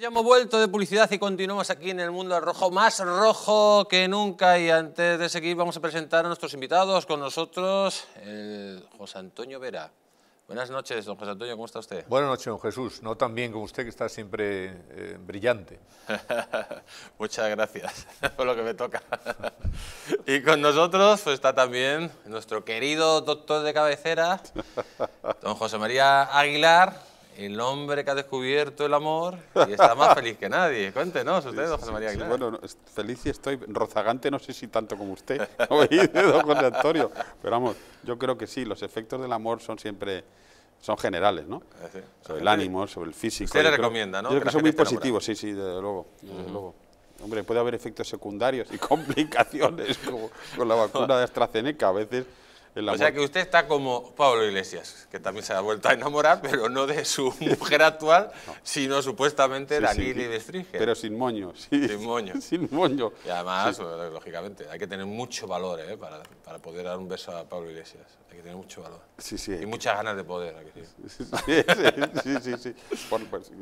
ya hemos vuelto de publicidad y continuamos aquí en el mundo rojo, más rojo que nunca. Y antes de seguir, vamos a presentar a nuestros invitados. Con nosotros, el José Antonio Vera. Buenas noches, don José Antonio, ¿cómo está usted? Buenas noches, don Jesús. No tan bien como usted, que está siempre eh, brillante. Muchas gracias por lo que me toca. y con nosotros pues, está también nuestro querido doctor de cabecera, don José María Aguilar el hombre que ha descubierto el amor y está más feliz que nadie. Cuéntenos usted, José María bueno, feliz y estoy. Rozagante no sé si tanto como usted, don José Antonio. Pero vamos, yo creo que sí, los efectos del amor son siempre son generales, ¿no? Ah, sobre ah, el ánimo, sobre el físico. Usted le recomienda, ¿no? Yo creo que, son muy positivos, sí, sí, desde luego, luego. Hombre, puede haber efectos secundarios y complicaciones como con la vacuna de AstraZeneca. A veces o sea que usted está como Pablo Iglesias, que también se ha vuelto a enamorar, pero no de su mujer actual, sino supuestamente de y de Stringer. Pero sin moño, sí. Sin moño. Sin moño. Y además, pues, lógicamente, hay que tener mucho valor ¿eh? para, poder dar un beso a Pablo Iglesias. Hay que tener mucho valor. Sí, sí. Y muchas ganas de poder. Sí, sí, sí. Por,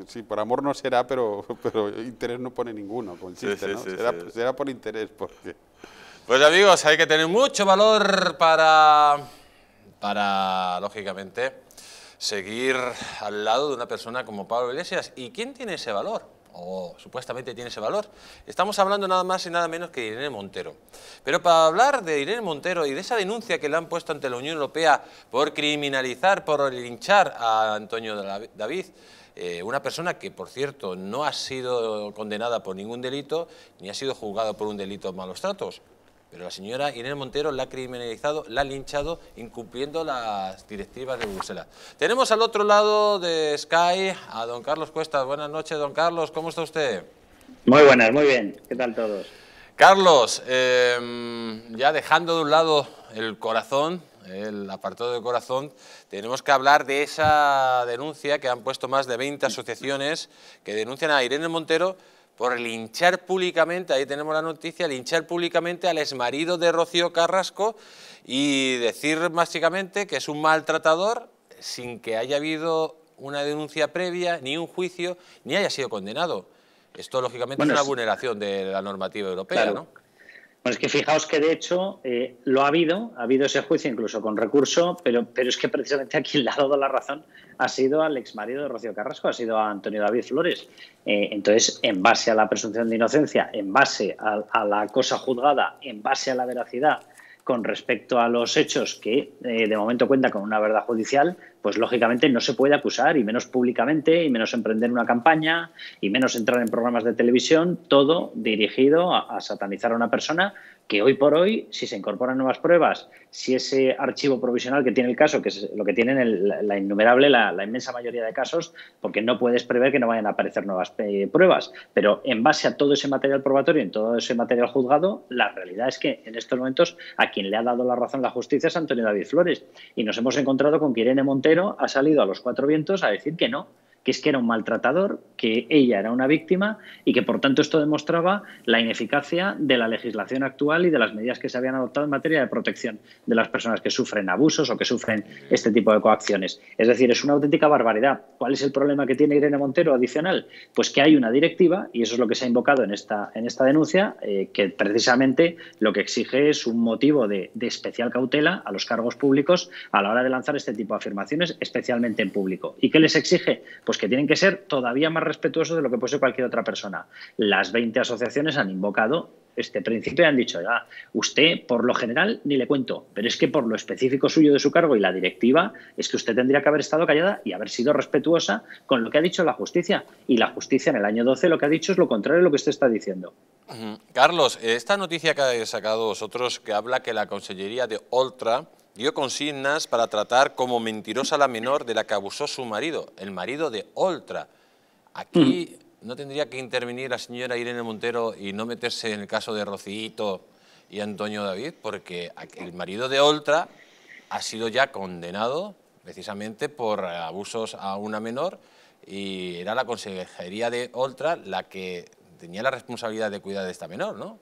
sí, por amor no será, pero, pero interés no pone ninguno con ¿no? será por interés, porque... Pues amigos, hay que tener mucho valor para, para lógicamente, seguir al lado de una persona como Pablo Iglesias. ¿Y quién tiene ese valor? o supuestamente tiene ese valor. Estamos hablando nada más y nada menos que de Irene Montero. Pero para hablar de Irene Montero y de esa denuncia que le han puesto ante la Unión Europea por criminalizar, por linchar a Antonio David, eh, una persona que, por cierto, no ha sido condenada por ningún delito ni ha sido juzgada por un delito de malos tratos, pero la señora Irene Montero la ha criminalizado, la ha linchado, incumpliendo las directivas de Bruselas. Tenemos al otro lado de Sky a don Carlos Cuesta. Buenas noches, don Carlos. ¿Cómo está usted? Muy buenas, muy bien. ¿Qué tal todos? Carlos, eh, ya dejando de un lado el corazón, el apartado de corazón, tenemos que hablar de esa denuncia que han puesto más de 20 asociaciones que denuncian a Irene Montero por linchar públicamente, ahí tenemos la noticia, linchar públicamente al exmarido de Rocío Carrasco y decir básicamente que es un maltratador sin que haya habido una denuncia previa, ni un juicio, ni haya sido condenado. Esto, lógicamente, es una vulneración de la normativa europea, ¿no? Bueno, es que fijaos que de hecho eh, lo ha habido, ha habido ese juicio incluso con recurso, pero, pero es que precisamente aquí quien le ha dado la razón ha sido al ex marido de Rocío Carrasco, ha sido a Antonio David Flores. Eh, entonces, en base a la presunción de inocencia, en base a la cosa juzgada, en base a la veracidad con respecto a los hechos que eh, de momento cuenta con una verdad judicial, pues lógicamente no se puede acusar, y menos públicamente, y menos emprender una campaña, y menos entrar en programas de televisión, todo dirigido a satanizar a una persona que hoy por hoy, si se incorporan nuevas pruebas, si ese archivo provisional que tiene el caso, que es lo que tienen la, innumerable, la, inmensa mayoría de casos, porque no puedes prever que no vayan a aparecer nuevas eh, pruebas, pero en base a todo ese material probatorio, en todo ese material juzgado, la realidad es que en estos momentos a quien le ha dado la razón la justicia es Antonio David Flores y nos hemos encontrado con que Irene Montero ha salido a los cuatro vientos a decir que no, que es que era un maltratador, que ella era una víctima y que por tanto esto demostraba la ineficacia de la legislación actual y de las medidas que se habían adoptado en materia de protección de las personas que sufren abusos o que sufren este tipo de coacciones. Es decir, es una auténtica barbaridad. ¿Cuál es el problema que tiene Irene Montero adicional? Pues que hay una directiva, y eso es lo que se ha invocado en esta, en esta denuncia, eh, que precisamente lo que exige es un motivo de, especial cautela a los cargos públicos a la hora de lanzar este tipo de afirmaciones, especialmente en público. ¿Y qué les exige? Pues pues que tienen que ser todavía más respetuosos de lo que puede ser cualquier otra persona. Las 20 asociaciones han invocado este principio y han dicho, usted por lo general ni le cuento, pero es que por lo específico suyo de su cargo y la directiva, es que usted tendría que haber estado callada y haber sido respetuosa con lo que ha dicho la justicia. Y la justicia en el año 12 lo que ha dicho es lo contrario de lo que usted está diciendo. Carlos, eh, esta noticia que ha sacado vosotros que habla que la Consellería de Oltra dio consignas para tratar como mentirosa la menor de la que abusó su marido, el marido de Oltra. Aquí hmm. no tendría que intervenir la señora Irene Montero y no meterse en el caso de Rocito y Antonio David, porque el marido de Oltra ha sido ya condenado precisamente por abusos a una menor y era la consejería de Oltra la que tenía la responsabilidad de cuidar de esta menor, ¿no?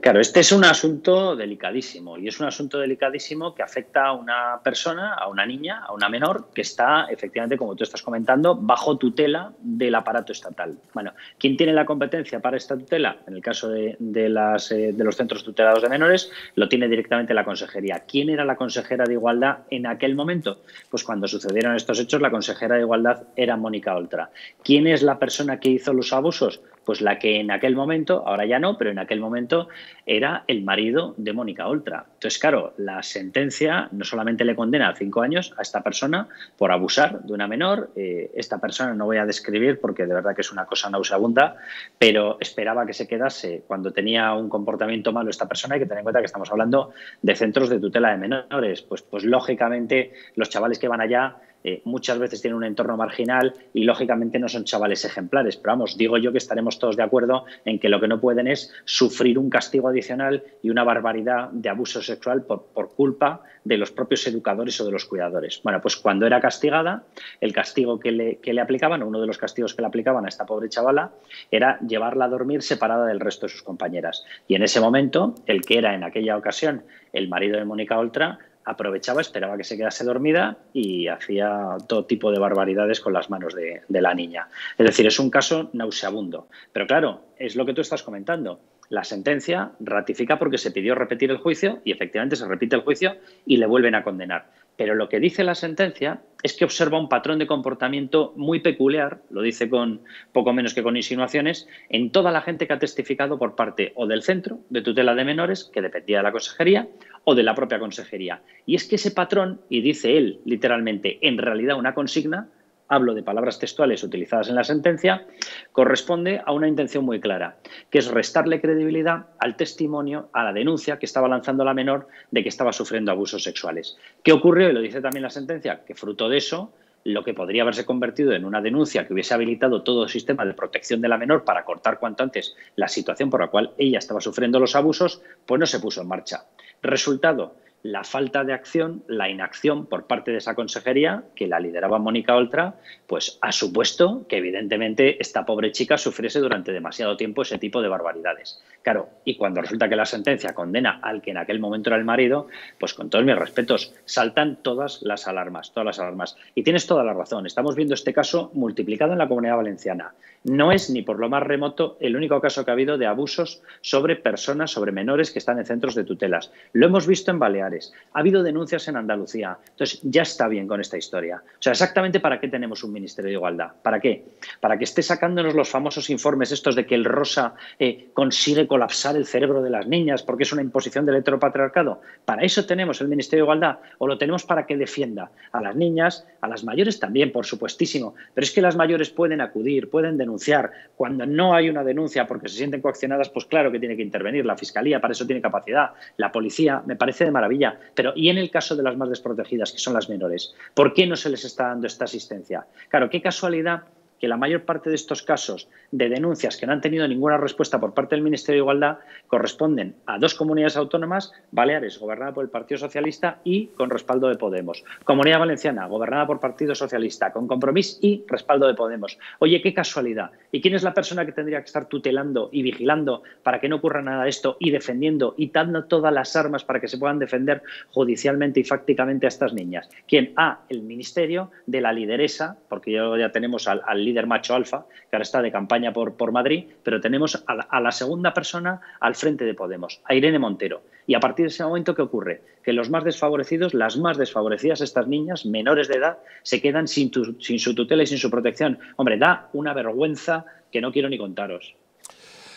Claro, este es un asunto delicadísimo y es un asunto delicadísimo que afecta a una persona, a una niña, a una menor que está efectivamente, como tú estás comentando, bajo tutela del aparato estatal. Bueno, ¿quién tiene la competencia para esta tutela? En el caso de, las, eh, de los centros tutelados de menores, lo tiene directamente la consejería. ¿Quién era la consejera de Igualdad en aquel momento? Pues cuando sucedieron estos hechos, la consejera de Igualdad era Mónica Oltra. ¿Quién es la persona que hizo los abusos? pues la que en aquel momento, ahora ya no, pero en aquel momento era el marido de Mónica Oltra. Entonces, claro, la sentencia no solamente le condena a cinco años a esta persona por abusar de una menor, eh, esta persona no voy a describir porque de verdad que es una cosa nauseabunda, pero esperaba que se quedase cuando tenía un comportamiento malo esta persona, hay que tener en cuenta que estamos hablando de centros de tutela de menores, pues, pues lógicamente los chavales que van allá eh, muchas veces tienen un entorno marginal y lógicamente no son chavales ejemplares. Pero vamos, digo yo que estaremos todos de acuerdo en que lo que no pueden es sufrir un castigo adicional y una barbaridad de abuso sexual por, culpa de los propios educadores o de los cuidadores. Bueno, pues cuando era castigada, el castigo que le, que le aplicaban, o uno de los castigos que le aplicaban a esta pobre chavala, era llevarla a dormir separada del resto de sus compañeras. Y en ese momento, el que era en aquella ocasión el marido de Mónica Oltra, aprovechaba, esperaba que se quedase dormida y hacía todo tipo de barbaridades con las manos de, la niña. Es decir, es un caso nauseabundo. Pero claro, es lo que tú estás comentando. La sentencia ratifica porque se pidió repetir el juicio y efectivamente se repite el juicio y le vuelven a condenar. Pero lo que dice la sentencia es que observa un patrón de comportamiento muy peculiar, lo dice con poco menos que con insinuaciones, en toda la gente que ha testificado por parte o del centro de tutela de menores, que dependía de la consejería, o de la propia consejería. Y es que ese patrón, y dice él literalmente, en realidad una consigna, hablo de palabras textuales utilizadas en la sentencia, corresponde a una intención muy clara, que es restarle credibilidad al testimonio, a la denuncia que estaba lanzando la menor de que estaba sufriendo abusos sexuales. ¿Qué ocurrió? Y lo dice también la sentencia, que fruto de eso, lo que podría haberse convertido en una denuncia que hubiese habilitado todo el sistema de protección de la menor para cortar cuanto antes la situación por la cual ella estaba sufriendo los abusos, pues no se puso en marcha. Resultado, la falta de acción, la inacción por parte de esa consejería que la lideraba Mónica Oltra, pues ha supuesto que evidentemente esta pobre chica sufriese durante demasiado tiempo ese tipo de barbaridades. Claro, y cuando resulta que la sentencia condena al que en aquel momento era el marido, pues con todos mis respetos, saltan todas las alarmas, todas las alarmas. Y tienes toda la razón, estamos viendo este caso multiplicado en la comunidad valenciana. No es ni por lo más remoto el único caso que ha habido de abusos sobre personas, sobre menores que están en centros de tutelas. Lo hemos visto en Baleares ha habido denuncias en Andalucía. Entonces, ya está bien con esta historia. O sea, exactamente para qué tenemos un Ministerio de Igualdad. ¿Para qué? Para que esté sacándonos los famosos informes estos de que el rosa eh, consigue colapsar el cerebro de las niñas porque es una imposición del heteropatriarcado. Para eso tenemos el Ministerio de Igualdad o lo tenemos para que defienda a las niñas, a las mayores también, por supuestísimo. Pero es que las mayores pueden acudir, pueden denunciar. Cuando no hay una denuncia porque se sienten coaccionadas, pues claro que tiene que intervenir la Fiscalía, para eso tiene capacidad. La policía, me parece de maravilla pero ¿y en el caso de las más desprotegidas, que son las menores? ¿Por qué no se les está dando esta asistencia? Claro, qué casualidad la mayor parte de estos casos de denuncias que no han tenido ninguna respuesta por parte del Ministerio de Igualdad corresponden a dos comunidades autónomas, Baleares, gobernada por el Partido Socialista y con respaldo de Podemos, Comunidad Valenciana, gobernada por Partido Socialista, con compromiso y respaldo de Podemos. Oye, qué casualidad. ¿Y quién es la persona que tendría que estar tutelando y vigilando para que no ocurra nada de esto y defendiendo y dando todas las armas para que se puedan defender judicialmente y fácticamente a estas niñas? ¿Quién? A, ah, el Ministerio de la lideresa, porque ya tenemos al, al líder macho alfa, que ahora está de campaña por, por Madrid, pero tenemos a la, segunda persona al frente de Podemos, a Irene Montero. Y a partir de ese momento, ¿qué ocurre? Que los más desfavorecidos, las más desfavorecidas, estas niñas menores de edad, se quedan sin, su tutela y sin su protección. Hombre, da una vergüenza que no quiero ni contaros.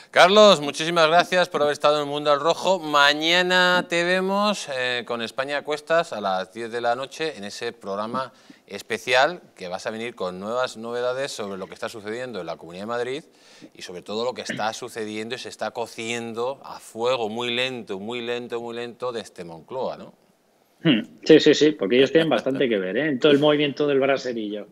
Carlos, muchísimas gracias por haber estado en el Mundo al Rojo. Mañana te vemos eh, con España Cuestas a las 10 de la noche en ese programa especial que vas a venir con nuevas novedades sobre lo que está sucediendo en la Comunidad de Madrid y sobre todo lo que está sucediendo y se está cociendo a fuego muy lento, muy lento, muy lento desde este Moncloa, ¿no? Hmm. Sí, sí, sí, porque ellos tienen bastante que ver ¿eh? en todo el movimiento del braserillo.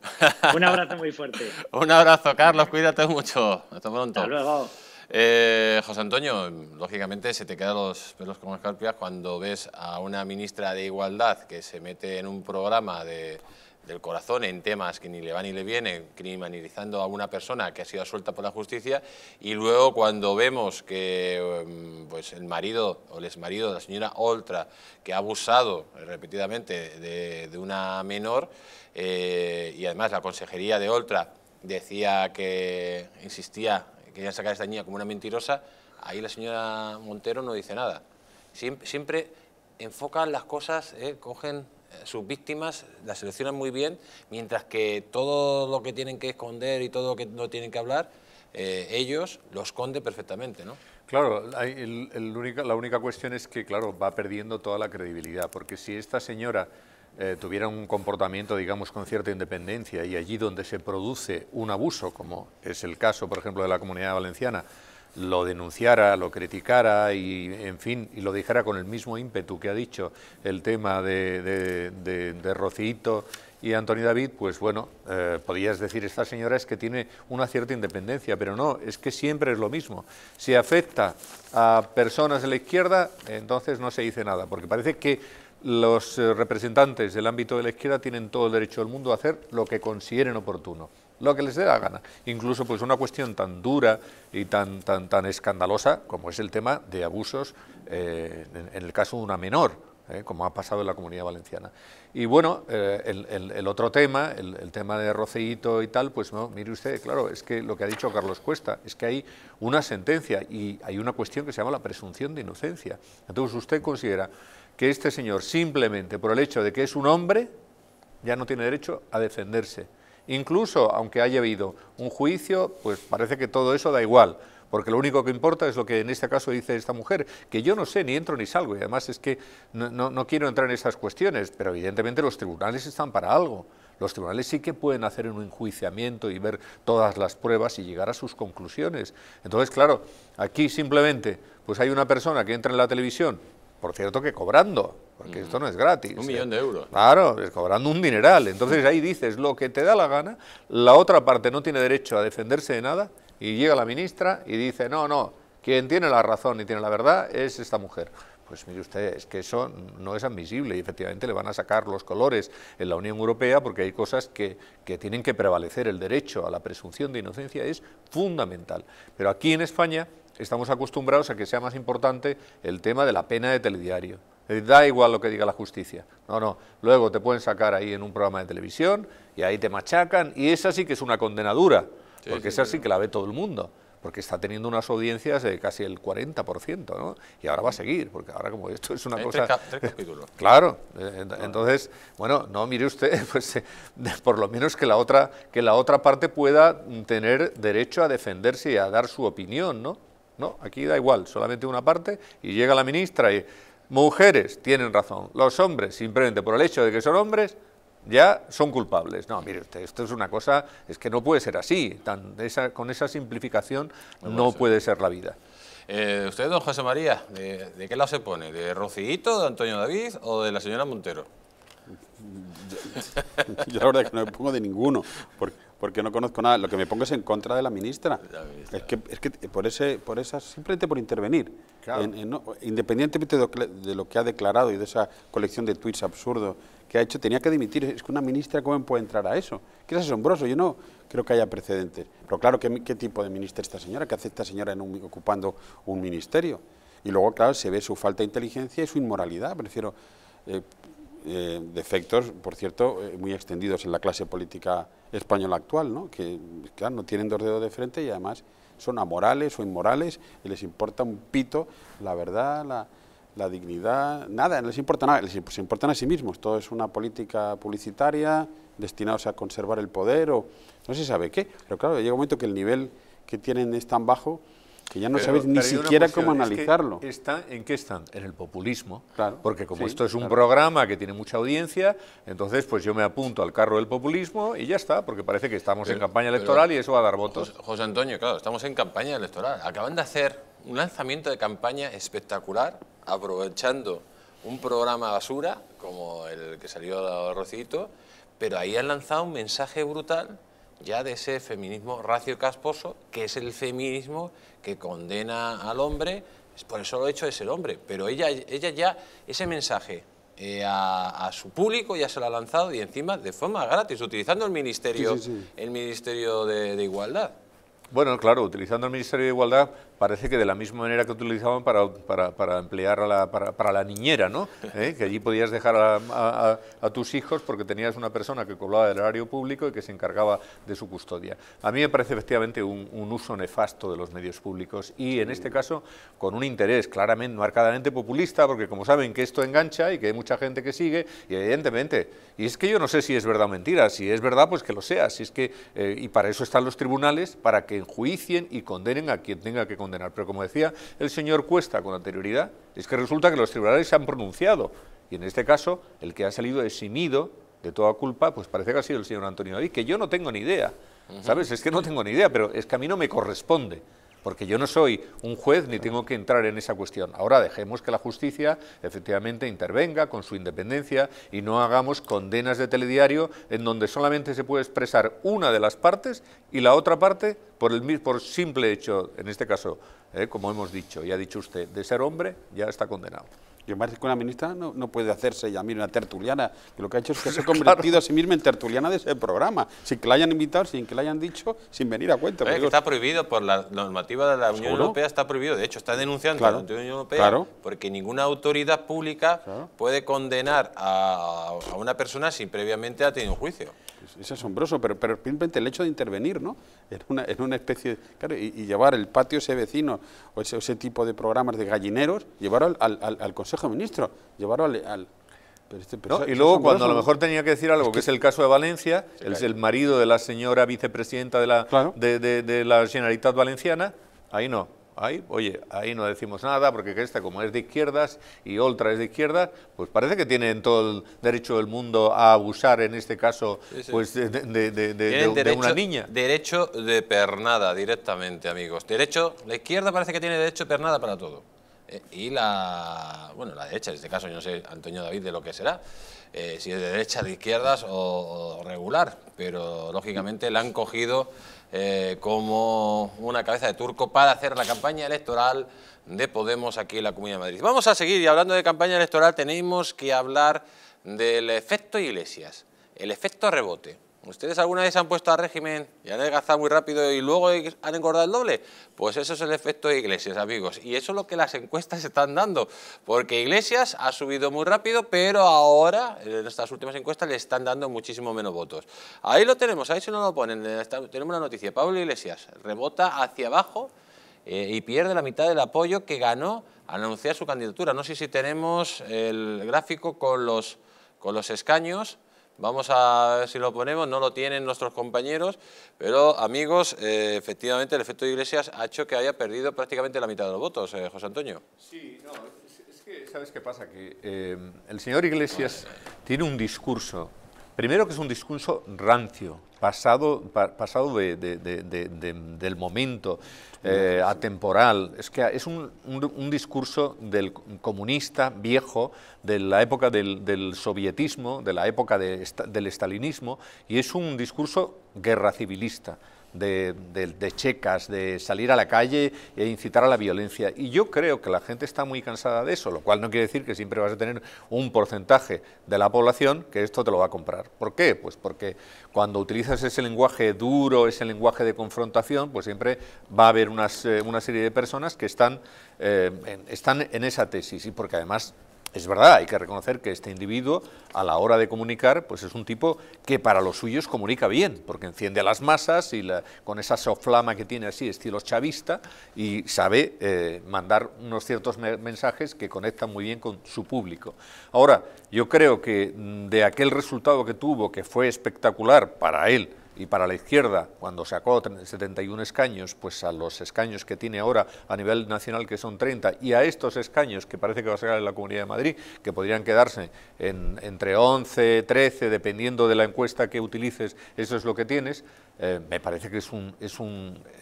Un abrazo muy fuerte. Un abrazo, Carlos, cuídate mucho. Hasta pronto. Hasta luego. Eh, José Antonio, lógicamente se te quedan los pelos como escarpias cuando ves a una ministra de Igualdad que se mete en un programa de, del corazón en temas que ni le van ni le vienen, criminalizando a una persona que ha sido suelta por la justicia y luego cuando vemos que em, pues, el marido o el exmarido de la señora Oltra, que ha abusado repetidamente de, una menor eh, y además la consejería de Oltra decía que insistía que sacar a esta niña como una mentirosa, ahí la señora Montero no dice nada. Siempre, enfocan las cosas, eh, cogen sus víctimas las seleccionan muy bien, mientras que todo lo que tienen que esconder y todo lo que no tienen que hablar, eh, ellos lo esconden perfectamente, ¿no? Claro, la única cuestión es que, claro, va perdiendo toda la credibilidad, porque si esta señora eh, tuviera un comportamiento, digamos, con cierta independencia y allí donde se produce un abuso, como es el caso, por ejemplo, de la Comunidad Valenciana, lo denunciara, lo criticara y, en fin, y lo dijera con el mismo ímpetu que ha dicho el tema de, de, Rocito y Antonio David, pues bueno, podrías eh, podías decir, esta señora es que tiene una cierta independencia, pero no, es que siempre es lo mismo. Si afecta a personas de la izquierda, entonces no se dice nada, porque parece que los eh, representantes del ámbito de la izquierda tienen todo el derecho del mundo a hacer lo que consideren oportuno lo que les dé la gana. Incluso pues una cuestión tan dura y tan, tan, tan escandalosa como es el tema de abusos eh, en, el caso de una menor, eh, como ha pasado en la Comunidad Valenciana. Y bueno, eh, el, otro tema, el, tema de Roceito y tal, pues no, mire usted, claro, es que lo que ha dicho Carlos Cuesta, es que hay una sentencia y hay una cuestión que se llama la presunción de inocencia. Entonces usted considera que este señor simplemente por el hecho de que es un hombre, ya no tiene derecho a defenderse. Incluso, aunque haya habido un juicio, pues parece que todo eso da igual, porque lo único que importa es lo que en este caso dice esta mujer, que yo no sé, ni entro ni salgo, y además es que no, quiero entrar en esas cuestiones, pero evidentemente los tribunales están para algo. Los tribunales sí que pueden hacer un enjuiciamiento y ver todas las pruebas y llegar a sus conclusiones. Entonces, claro, aquí simplemente pues hay una persona que entra en la televisión por cierto que cobrando, porque esto no es gratis. Un ¿eh? millón de euros. Claro, cobrando un dineral. Entonces ahí dices lo que te da la gana, la otra parte no tiene derecho a defenderse de nada y llega la ministra y dice, no, no, quien tiene la razón y tiene la verdad es esta mujer. Pues mire usted, es que eso no es admisible y efectivamente le van a sacar los colores en la Unión Europea porque hay cosas que, que, tienen que prevalecer. El derecho a la presunción de inocencia es fundamental. Pero aquí en España estamos acostumbrados a que sea más importante el tema de la pena de telediario. Eh, da igual lo que diga la justicia. No, no. Luego te pueden sacar ahí en un programa de televisión y ahí te machacan. Y esa sí que es una condenadura, porque esa sí que la ve todo el mundo porque está teniendo unas audiencias de casi el 40%, ¿no? Y ahora va a mm. seguir, porque ahora como esto es una cosa... claro, eh, entonces, bueno, no, mire usted, pues eh, por lo menos que la, otra, que la otra parte pueda tener derecho a defenderse y a dar su opinión, ¿no? No, aquí da igual, solamente una parte y llega la ministra y mujeres tienen razón, los hombres simplemente por el hecho de que son hombres ya son culpables. No, mire esto es una cosa, es que no puede ser así, con esa simplificación no, puede, ser. la vida. Eh, usted, don José María, ¿de, qué lado se pone? ¿De Rocito, de Antonio David o de la señora Montero? Yo la verdad es que no me pongo de ninguno, porque, no conozco nada. Lo que me pongo es en contra de la ministra. Es que, por, ese, por esa, simplemente por intervenir, independientemente de lo, que, ha declarado y de esa colección de tweets absurdo que ha hecho, tenía que dimitir. Es que una ministra, ¿cómo puede entrar a eso? Que es asombroso. Yo no creo que haya precedentes. Pero claro, ¿qué, tipo de ministra esta señora? ¿Qué hace esta señora ocupando un ministerio? Y luego, claro, se ve su falta de inteligencia y su inmoralidad. Prefiero. Eh, eh, defectos, por cierto, eh, muy extendidos en la clase política española actual, ¿no? que no tienen dos dedos de frente y además son amorales o inmorales y les importa un pito la verdad, la, dignidad, nada, no les importa nada, les importan a sí mismos, todo es una política publicitaria destinados a conservar el poder o no se sabe qué, pero claro, llega un momento que el nivel que tienen es tan bajo que ya no sabes sabéis ni siquiera cómo analizarlo. ¿En qué están? En el populismo. porque como esto es un programa que tiene mucha audiencia, entonces pues yo me apunto al carro del populismo y ya está, porque parece que estamos en campaña electoral y eso va a dar votos. José, Antonio, claro, estamos en campaña electoral. Acaban de hacer un lanzamiento de campaña espectacular, aprovechando un programa basura, como el que salió de Rocito, pero ahí han lanzado un mensaje brutal ya de ese feminismo racio casposo, que es el feminismo que condena al hombre, por eso lo hecho es el hombre, pero ella, ella ya ese mensaje eh, a, su público, ya se lo ha lanzado y encima de forma gratis, utilizando el Ministerio, El ministerio de, Igualdad. Bueno, claro, utilizando el Ministerio de Igualdad parece que de la misma manera que utilizaban para, para, emplear a la, para, la niñera, ¿no? ¿Eh? que allí podías dejar a, tus hijos porque tenías una persona que cobraba del horario público y que se encargaba de su custodia. A mí me parece efectivamente un, uso nefasto de los medios públicos y en este caso con un interés claramente, marcadamente populista, porque como saben que esto engancha y que hay mucha gente que sigue, y evidentemente, y es que yo no sé si es verdad o mentira, si es verdad pues que lo sea, si es que, eh, y para eso están los tribunales, para que enjuicien y condenen a quien tenga que pero como decía el señor Cuesta con anterioridad, es que resulta que los tribunales se han pronunciado. Y en este caso, el que ha salido eximido de toda culpa, pues parece que ha sido el señor Antonio David, que yo no tengo ni idea. ¿Sabes? Es que no tengo ni idea, pero es que a mí no me corresponde porque yo no soy un juez ni tengo que entrar en esa cuestión. Ahora dejemos que la justicia efectivamente intervenga con su independencia y no hagamos condenas de telediario en donde solamente se puede expresar una de las partes y la otra parte por simple hecho, en este caso, eh, como hemos dicho y ha dicho usted, de ser hombre, ya está condenado. Yo me parece que una ministra no, puede hacerse ya misma una tertuliana, que lo que ha hecho es que se ha convertido a sí misma en tertuliana de ese programa, sin que la hayan invitado, sin que la hayan dicho, sin venir a cuenta. está prohibido por la normativa de la Unión Europea, está prohibido. De hecho, está denunciando la Unión Europea porque ninguna autoridad pública puede condenar a, una persona sin previamente ha tenido un juicio es asombroso, pero, simplemente el hecho de intervenir, ¿no? En una, una especie, claro, y, llevar el patio ese vecino o ese, ese, tipo de programas de gallineros, llevar al Consejo llevarlo al, este, y luego cuando a lo mejor tenía que decir algo, que, es el caso de Valencia, el marido de la señora vicepresidenta de la, de, la Generalitat Valenciana, ahí no. Ahí, oye, ahí no decimos nada porque esta como es de izquierdas y otra es de izquierdas, pues parece que tienen todo el derecho del mundo a abusar en este caso pues de, una niña. Derecho de pernada directamente, amigos. Derecho, la izquierda parece que tiene derecho de pernada para todo. Eh, y la, bueno, la derecha, en este caso yo no sé, Antonio David, de lo que será, eh, si es de derecha, de izquierdas o, regular, pero lógicamente la han cogido eh, como una cabeza de turco para hacer la campaña electoral de Podemos aquí en la Comunidad de Madrid. Vamos a seguir y hablando de campaña electoral tenemos que hablar del efecto Iglesias, el efecto rebote. ¿Ustedes alguna vez han puesto a régimen y han adelgazado muy rápido y luego han engordado el doble? Pues eso es el efecto de Iglesias, amigos. Y eso es lo que las encuestas están dando. Porque Iglesias ha subido muy rápido, pero ahora, en estas últimas encuestas, le están dando muchísimo menos votos. Ahí lo tenemos, ahí se no lo ponen. Tenemos una noticia. Pablo Iglesias rebota hacia abajo eh, y pierde la mitad del apoyo que ganó al anunciar su candidatura. No sé si tenemos el gráfico con los, con los escaños Vamos a ver si lo ponemos, no lo tienen nuestros compañeros, pero amigos, eh, efectivamente el efecto de Iglesias ha hecho que haya perdido prácticamente la mitad de los votos, eh, José Antonio. Sí, no, es, que, ¿sabes qué pasa? Que eh, el señor Iglesias tiene un discurso Primero que es un discurso rancio, pasado, del momento, eh, atemporal. Es que es un, discurso del comunista viejo, de la época del, del sovietismo, de la época del estalinismo, y es un discurso guerra civilista de, checas, de salir a la calle e incitar a la violencia. Y yo creo que la gente está muy cansada de eso, lo cual no quiere decir que siempre vas a tener un porcentaje de la población que esto te lo va a comprar. ¿Por qué? Pues porque cuando utilizas ese lenguaje duro, ese lenguaje de confrontación, pues siempre va a haber unas, eh, una serie de personas que están, eh, en, están en esa tesis y porque además es verdad, hay que reconocer que este individuo, a la hora de comunicar, pues es un tipo que para los suyos comunica bien, porque enciende a las masas y con esa soflama que tiene así, estilo chavista, y sabe eh, mandar unos ciertos mensajes que conectan muy bien con su público. Ahora, yo creo que mm, de aquel resultado que tuvo, que fue espectacular para él, y para la izquierda, cuando sacó 71 escaños, pues a los escaños que tiene ahora a nivel nacional, que son 30, y a estos escaños que parece que va a sacar en la Comunidad de Madrid, que podrían quedarse entre 11, 13, dependiendo de la encuesta que utilices, eso es lo que tienes, eh, me parece que es es,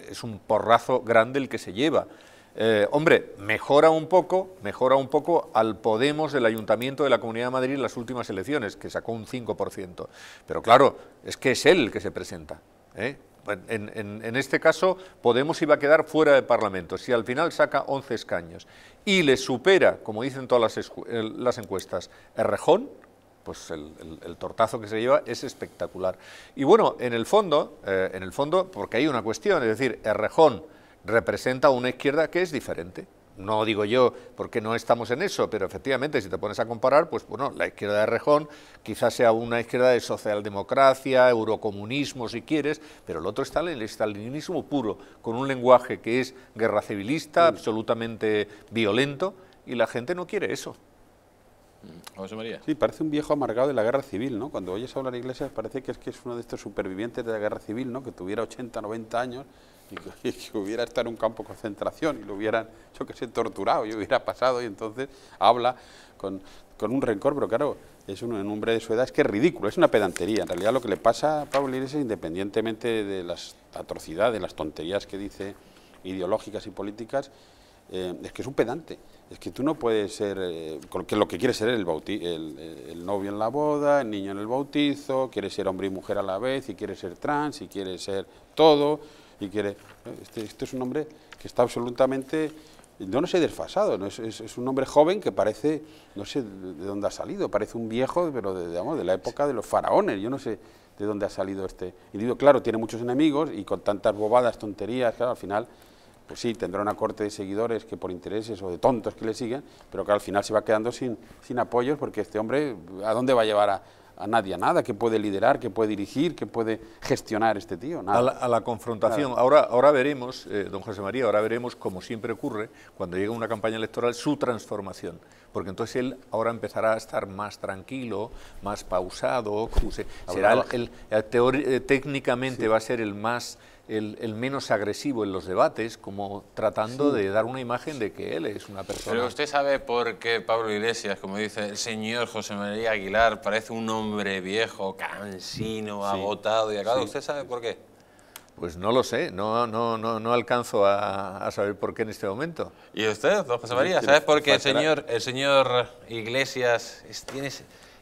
es un porrazo grande el que se lleva. Eh, hombre, mejora un poco, mejora un poco al Podemos del Ayuntamiento de la Comunidad de Madrid en las últimas elecciones, que sacó un 5%. Pero claro, es que es él que se presenta. ¿eh? En, este caso, Podemos iba a quedar fuera de Parlamento, si al final saca 11 escaños y le supera, como dicen todas las, encuestas, Errejón, pues el, tortazo que se lleva es espectacular. Y bueno, en el fondo, eh, en el fondo, porque hay una cuestión, es decir, Errejón representa una izquierda que es diferente. No digo yo porque no estamos en eso, pero efectivamente si te pones a comparar, pues bueno, la izquierda de Rejón quizás sea una izquierda de socialdemocracia, eurocomunismo si quieres, pero el otro está en el estalinismo puro, con un lenguaje que es guerra civilista, absolutamente violento, y la gente no quiere eso. José María. Sí, parece un viejo amargado de la guerra civil, ¿no? Cuando oyes hablar Iglesias parece que es que es uno de estos supervivientes de la guerra civil, ¿no? Que tuviera 80, 90 años y que, hubiera estado en un campo de concentración y lo hubieran, yo que sé, torturado y hubiera pasado y entonces habla con, un rencor, pero claro, es un, hombre de su edad, es que es ridículo, es una pedantería. En realidad lo que le pasa a Pablo Iglesias, independientemente de las atrocidades, las tonterías que dice ideológicas y políticas, eh, es que es un pedante. Es que tú no puedes ser, eh, lo que quieres ser el, el, el, novio en la boda, el niño en el bautizo, quieres ser hombre y mujer a la vez, y quieres ser trans, y quieres ser todo, y quiere... Eh, este, este, es un hombre que está absolutamente, yo no sé, desfasado, Es, un hombre joven que parece, no sé de dónde ha salido, parece un viejo, pero de, la época de los faraones, yo no sé de dónde ha salido este y digo Claro, tiene muchos enemigos y con tantas bobadas, tonterías, claro, al final pues sí, tendrá una corte de seguidores que por intereses o de tontos que le siguen, pero que al final se va quedando sin, sin apoyos porque este hombre, ¿a dónde va a llevar a, a nadie a nada, que puede liderar, que puede dirigir, que puede gestionar este tío. A, la, confrontación. Ahora, ahora veremos, eh, don José María, ahora veremos, como siempre ocurre, cuando llega una campaña electoral, su transformación. Porque entonces él ahora empezará a estar más tranquilo, más pausado, será el, eh, eh, técnicamente va a ser el más el, menos agresivo en los debates, como tratando de dar una imagen de que él es una persona. Pero usted sabe por qué Pablo Iglesias, como dice el señor José María Aguilar, parece un hombre viejo, cansino, agotado y acabado. ¿Usted sabe por qué? Pues no lo sé, no, no, no, no alcanzo a, saber por qué en este momento. ¿Y usted, don José María, ¿sabes por qué el señor, el señor Iglesias tiene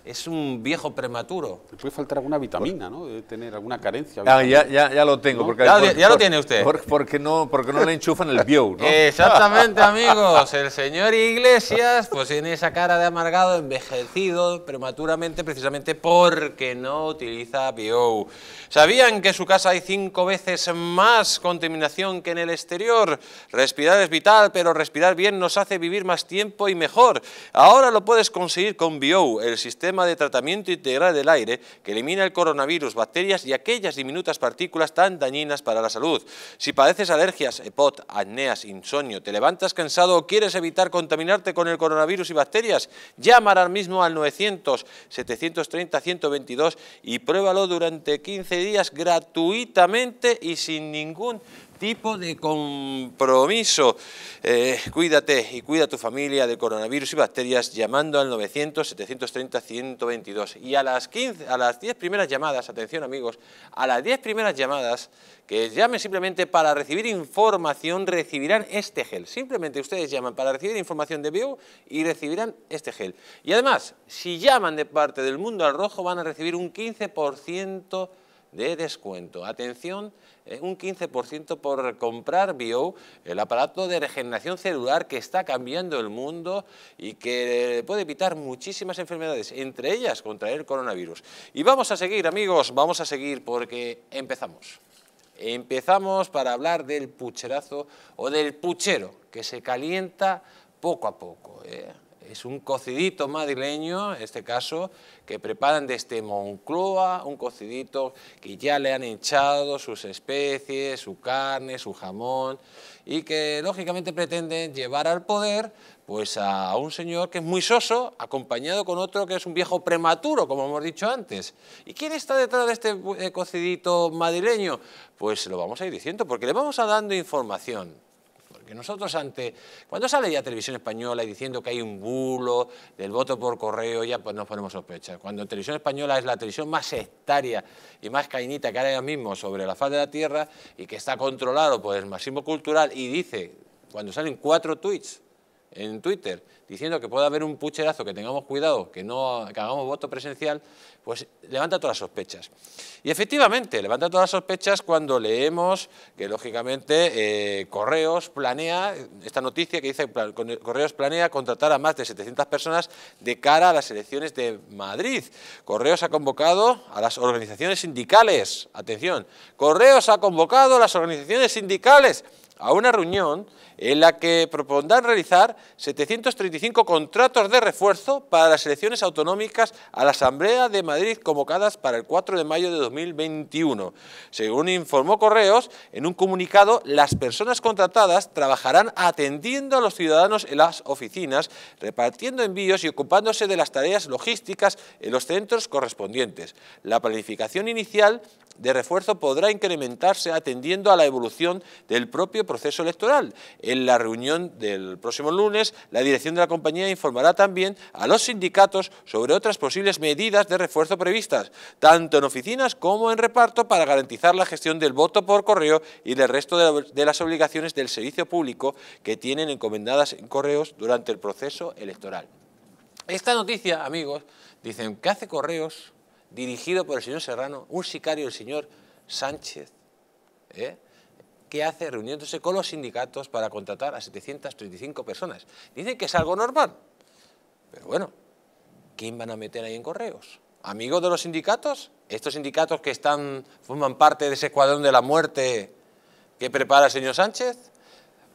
es un viejo prematuro. puede faltar alguna vitamina, ¿no? Debe tener alguna carencia. Ah, ya, lo tengo. Porque, ya, lo tiene usted. porque, no, porque no le enchufan el bio, ¿no? Exactamente, amigos. El señor Iglesias pues tiene esa cara de amargado, envejecido prematuramente, precisamente porque no utiliza bio. ¿Sabían que en su casa hay cinco veces más contaminación que en el exterior? Respirar es vital, pero respirar bien nos hace vivir más tiempo y mejor. Ahora lo puedes conseguir con bio, el sistema de tratamiento integral del aire que elimina el coronavirus, bacterias y aquellas diminutas partículas tan dañinas para la salud. Si padeces alergias, EPOT, acneas, insomnio, te levantas cansado o quieres evitar contaminarte con el coronavirus y bacterias, llama ahora mismo al 900-730-122 y pruébalo durante 15 días gratuitamente y sin ningún tipo de compromiso. Eh, cuídate y cuida tu familia de coronavirus y bacterias llamando al 900-730-122. Y a las, 15, a las 10 primeras llamadas, atención amigos, a las 10 primeras llamadas que llamen simplemente para recibir información recibirán este gel. Simplemente ustedes llaman para recibir información de bio y recibirán este gel. Y además, si llaman de parte del mundo al rojo van a recibir un 15% de descuento. Atención, eh, un 15% por comprar Bio, el aparato de regeneración celular que está cambiando el mundo y que eh, puede evitar muchísimas enfermedades, entre ellas contraer el coronavirus. Y vamos a seguir, amigos, vamos a seguir porque empezamos. Empezamos para hablar del pucherazo o del puchero, que se calienta poco a poco. ¿eh? es un cocidito madrileño, en este caso, que preparan desde Moncloa, un cocidito que ya le han hinchado sus especies, su carne, su jamón, y que lógicamente pretenden llevar al poder pues a un señor que es muy soso, acompañado con otro que es un viejo prematuro, como hemos dicho antes. ¿Y quién está detrás de este eh, cocidito madrileño? Pues lo vamos a ir diciendo, porque le vamos a dando información. Que nosotros ante... Cuando sale ya Televisión Española diciendo que hay un bulo del voto por correo, ya pues nos ponemos sospechas. Cuando Televisión Española es la televisión más sectaria y más cainita que hay ahora mismo sobre la faz de la Tierra y que está controlado por el máximo cultural y dice, cuando salen cuatro tweets en Twitter, diciendo que puede haber un pucherazo, que tengamos cuidado, que no hagamos voto presencial, pues levanta todas las sospechas. Y efectivamente, levanta todas las sospechas cuando leemos que, lógicamente, eh, Correos planea, esta noticia que dice Correos planea contratar a más de 700 personas de cara a las elecciones de Madrid. Correos ha convocado a las organizaciones sindicales, atención, Correos ha convocado a las organizaciones sindicales a una reunión en la que propondrán realizar 735 contratos de refuerzo para las elecciones autonómicas a la Asamblea de Madrid convocadas para el 4 de mayo de 2021. Según informó Correos, en un comunicado, las personas contratadas trabajarán atendiendo a los ciudadanos en las oficinas, repartiendo envíos y ocupándose de las tareas logísticas en los centros correspondientes. La planificación inicial de refuerzo podrá incrementarse atendiendo a la evolución del propio proceso electoral. En la reunión del próximo lunes, la dirección de la compañía informará también a los sindicatos sobre otras posibles medidas de refuerzo previstas, tanto en oficinas como en reparto, para garantizar la gestión del voto por correo y del resto de las obligaciones del servicio público que tienen encomendadas en correos durante el proceso electoral. Esta noticia, amigos, dicen, que hace Correos dirigido por el señor Serrano, un sicario, el señor Sánchez? ¿eh? que hace reuniéndose con los sindicatos para contratar a 735 personas. Dicen que es algo normal, pero bueno, ¿quién van a meter ahí en correos? ¿Amigos de los sindicatos? ¿Estos sindicatos que están, forman parte de ese cuadrón de la muerte que prepara el señor Sánchez?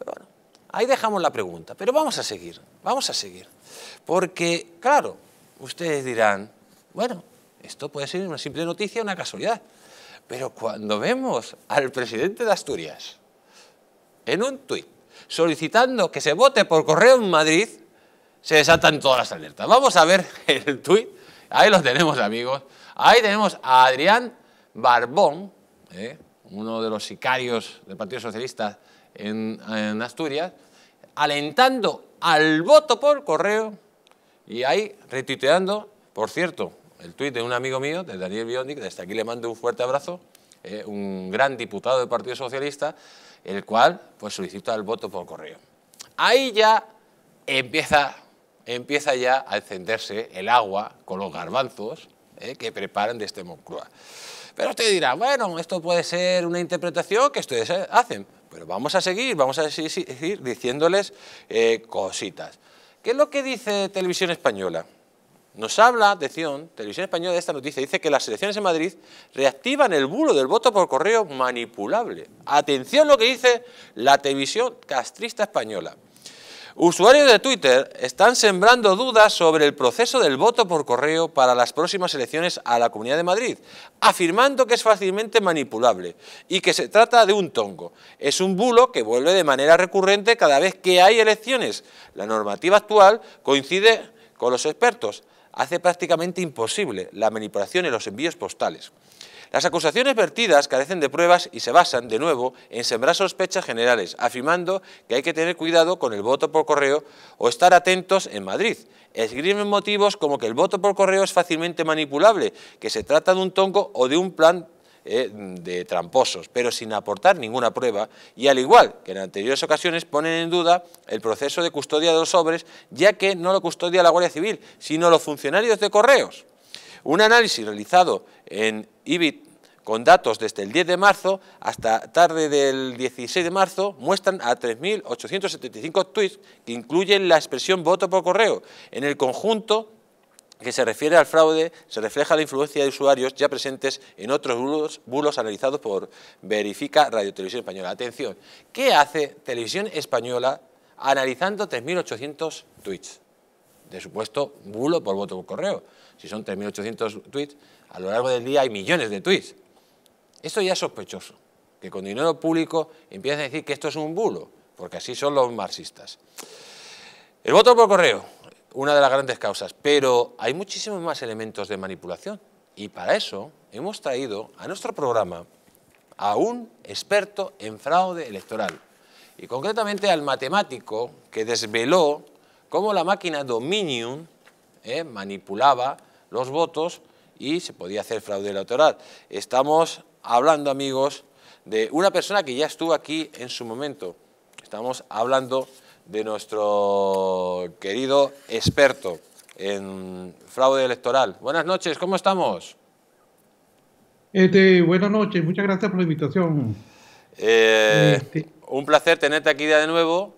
bueno, ahí dejamos la pregunta, pero vamos a seguir, vamos a seguir. Porque, claro, ustedes dirán, bueno, esto puede ser una simple noticia, una casualidad. Pero cuando vemos al presidente de Asturias en un tuit solicitando que se vote por correo en Madrid, se desatan todas las alertas. Vamos a ver el tuit. Ahí lo tenemos, amigos. Ahí tenemos a Adrián Barbón, ¿eh? uno de los sicarios del Partido Socialista en Asturias, alentando al voto por correo y ahí retuiteando, por cierto, el tuit de un amigo mío, de Daniel Bionic, desde aquí le mando un fuerte abrazo, eh, un gran diputado del Partido Socialista, el cual pues, solicita el voto por correo. Ahí ya empieza, empieza ya a encenderse el agua con los garbanzos eh, que preparan de este Moncloa. Pero usted dirá, bueno, esto puede ser una interpretación que ustedes eh, hacen, pero vamos a seguir, vamos a seguir diciéndoles cositas. ¿Qué es lo que dice Televisión Española? Nos habla, atención, Televisión Española de esta noticia, dice que las elecciones en Madrid reactivan el bulo del voto por correo manipulable. Atención lo que dice la televisión castrista española. Usuarios de Twitter están sembrando dudas sobre el proceso del voto por correo para las próximas elecciones a la Comunidad de Madrid, afirmando que es fácilmente manipulable y que se trata de un tongo. Es un bulo que vuelve de manera recurrente cada vez que hay elecciones. La normativa actual coincide con los expertos hace prácticamente imposible la manipulación en los envíos postales. Las acusaciones vertidas carecen de pruebas y se basan, de nuevo, en sembrar sospechas generales, afirmando que hay que tener cuidado con el voto por correo o estar atentos en Madrid. Esgrimen motivos como que el voto por correo es fácilmente manipulable, que se trata de un tongo o de un plan eh, de tramposos, pero sin aportar ninguna prueba y al igual que en anteriores ocasiones ponen en duda el proceso de custodia de los sobres, ya que no lo custodia la Guardia Civil, sino los funcionarios de correos. Un análisis realizado en IBIT con datos desde el 10 de marzo hasta tarde del 16 de marzo, muestran a 3.875 tweets que incluyen la expresión voto por correo en el conjunto que se refiere al fraude se refleja la influencia de usuarios ya presentes en otros bulos, analizados por Verifica Radio Televisión Española. Atención, ¿qué hace Televisión Española analizando 3.800 tweets? De supuesto, bulo por voto por correo. Si son 3.800 tweets, a lo largo del día hay millones de tweets. Esto ya es sospechoso, que con dinero público empiezan a decir que esto es un bulo, porque así son los marxistas. El voto por correo, una de las grandes causas, pero hay muchísimos más elementos de manipulación y para eso hemos traído a nuestro programa a un experto en fraude electoral y concretamente al matemático que desveló cómo la máquina Dominion eh, manipulaba los votos y se podía hacer fraude electoral. Estamos hablando, amigos, de una persona que ya estuvo aquí en su momento. Estamos hablando de nuestro querido experto en fraude electoral. Buenas noches, ¿cómo estamos? Este, buenas noches, muchas gracias por la invitación. Eh, este. Un placer tenerte aquí de nuevo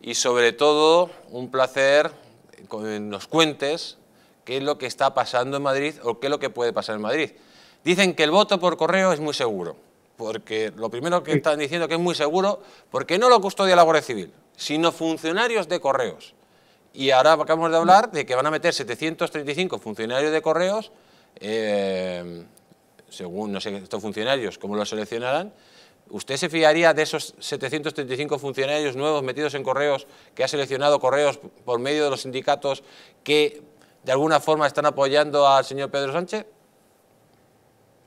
y sobre todo un placer que eh, nos cuentes qué es lo que está pasando en Madrid o qué es lo que puede pasar en Madrid. Dicen que el voto por correo es muy seguro, porque lo primero que están diciendo que es muy seguro porque no lo custodia la Guardia Civil sino funcionarios de correos. Y ahora acabamos de hablar de que van a meter 735 funcionarios de correos, eh, según, no sé, estos funcionarios, cómo los seleccionarán. ¿Usted se fiaría de esos 735 funcionarios nuevos metidos en correos, que ha seleccionado correos por medio de los sindicatos que de alguna forma están apoyando al señor Pedro Sánchez?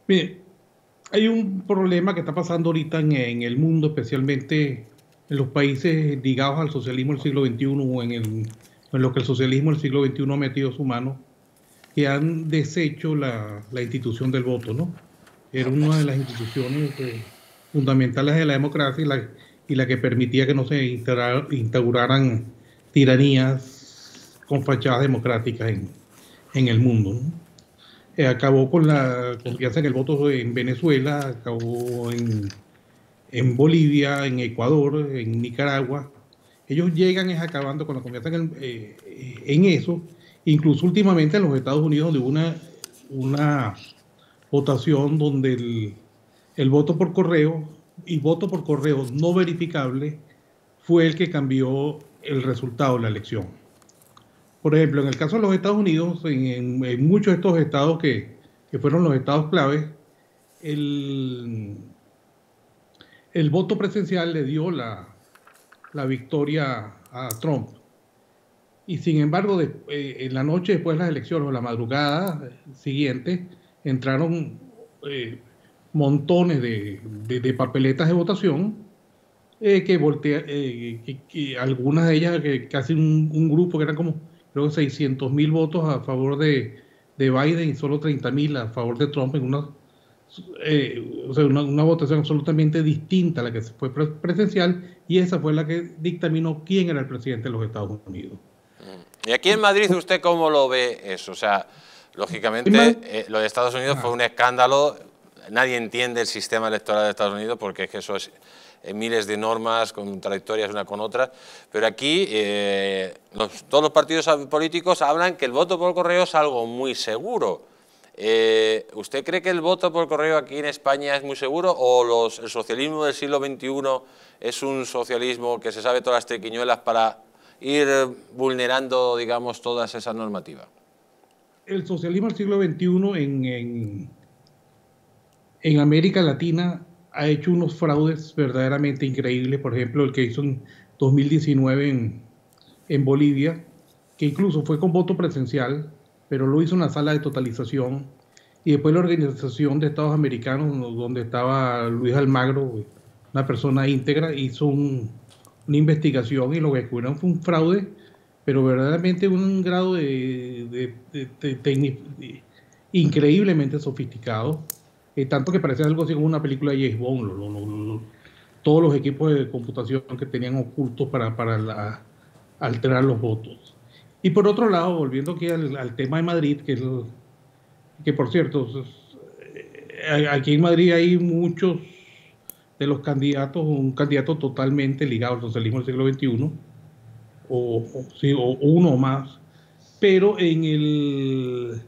Mire, hay un problema que está pasando ahorita en el mundo, especialmente en los países ligados al socialismo del siglo XXI o en, el, lo que el socialismo del siglo XXI ha metido su mano, que han deshecho la, institución del voto, ¿no? Era una de las instituciones eh, fundamentales de la democracia y la, que permitía que no se instauraran tiranías con fachadas democráticas en, el mundo. Eh, acabó con la confianza en el voto en Venezuela, acabó en en Bolivia, en Ecuador, en Nicaragua. Ellos llegan es acabando con la eh, en, eso. Incluso últimamente en los Estados Unidos de una, una votación donde el, voto por correo y voto por correo no verificable fue el que cambió el resultado de la elección. Por ejemplo, en el caso de los Estados Unidos, en, muchos de estos estados que, que fueron los estados claves, el, el voto presencial le dio la, victoria a Trump. Y sin embargo, eh, en la noche después de las elecciones o la madrugada siguiente, entraron eh, montones de, papeletas de votación eh, que voltea, algunas de ellas, que casi un, grupo que eran como, creo 600 mil votos a favor de, de Biden y solo 30 mil a favor de Trump en una... Eh, o sea, una, votación absolutamente distinta a la que fue presencial y esa fue la que dictaminó quién era el presidente de los Estados Unidos. Mm. ¿Y aquí en Madrid usted cómo lo ve eso? O sea, lógicamente los eh, lo de Estados Unidos fue un ah. escándalo, nadie entiende el sistema electoral de Estados Unidos porque es que eso es eh, miles de normas contradictorias una con otra, pero aquí todos los partidos políticos hablan que el voto por correo es algo muy seguro. Eh, ¿Usted cree que el voto por correo aquí en España es muy seguro o los, el socialismo del siglo XXI es un socialismo que se sabe todas las triquiñuelas para ir vulnerando, digamos, todas esas normativas? El socialismo del siglo XXI en, en, en América Latina ha hecho unos fraudes verdaderamente increíbles, por ejemplo, el que hizo en 2019 en, en Bolivia, que incluso fue con voto presencial, pero lo hizo una sala de totalización y después la Organización de Estados Americanos, donde estaba Luis Almagro, una persona íntegra, hizo una investigación y lo que descubrieron fue un fraude, pero verdaderamente un grado de, increíblemente sofisticado, eh, tanto que parecía algo así como una película de James Bond, todos los equipos de computación que tenían ocultos para, para alterar los votos. Y por otro lado, volviendo aquí al, tema de Madrid, que, que por cierto, eh, aquí en Madrid hay muchos de los candidatos, un candidato totalmente ligado al socialismo del siglo XXI, o, uno o uno más, pero en el...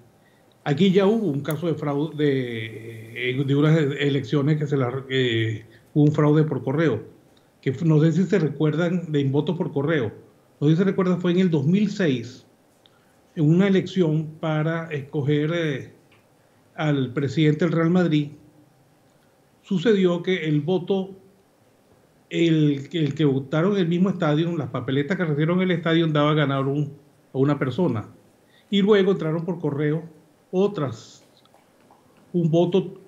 Aquí ya hubo un caso de fraude, de, eh, unas elecciones que se eh, hubo un fraude por correo, que no sé si se recuerdan de voto por correo no sé se recuerda, fue en el 2006, en una elección para escoger eh, al presidente del Real Madrid, sucedió que el voto, el, que votaron en el mismo estadio, las papeletas que recibieron el estadio daba a ganar a una persona. Y luego entraron por correo otras, un voto